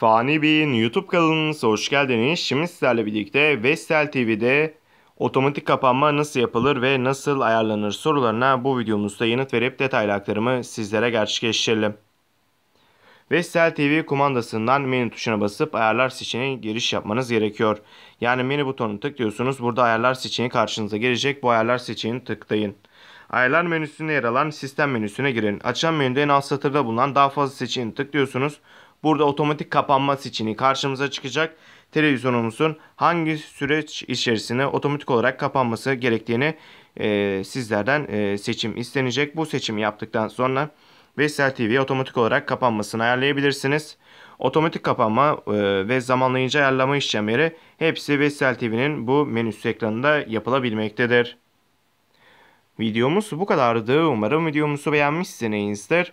Fani Bey'in YouTube kanalınıza hoş geldiniz. Şimdi sizlerle birlikte Vestel TV'de otomatik kapanma nasıl yapılır ve nasıl ayarlanır sorularına bu videomuzda yanıt verip detaylı aktarımı sizlere gerçekleştirelim. Vestel TV kumandasından menü tuşuna basıp ayarlar seçeneğine giriş yapmanız gerekiyor. Yani menü butonunu tıklıyorsunuz. Burada ayarlar seçeneği karşınıza gelecek. Bu ayarlar seçeneğini tıklayın. Ayarlar menüsünde yer alan sistem menüsüne girin. Açan menüde en alt satırda bulunan daha fazla seçeneği tıklıyorsunuz. Burada otomatik kapanma seçeneği karşımıza çıkacak. Televizyonumuzun hangi süreç içerisinde otomatik olarak kapanması gerektiğini e, sizlerden e, seçim istenecek. Bu seçimi yaptıktan sonra Vestel TV otomatik olarak kapanmasını ayarlayabilirsiniz. Otomatik kapanma e, ve zamanlayıcı ayarlama işlemleri hepsi Vestel TV'nin bu menüsü ekranında yapılabilmektedir. Videomuz bu kadardı. Umarım videomuzu beğenmişsinizdir.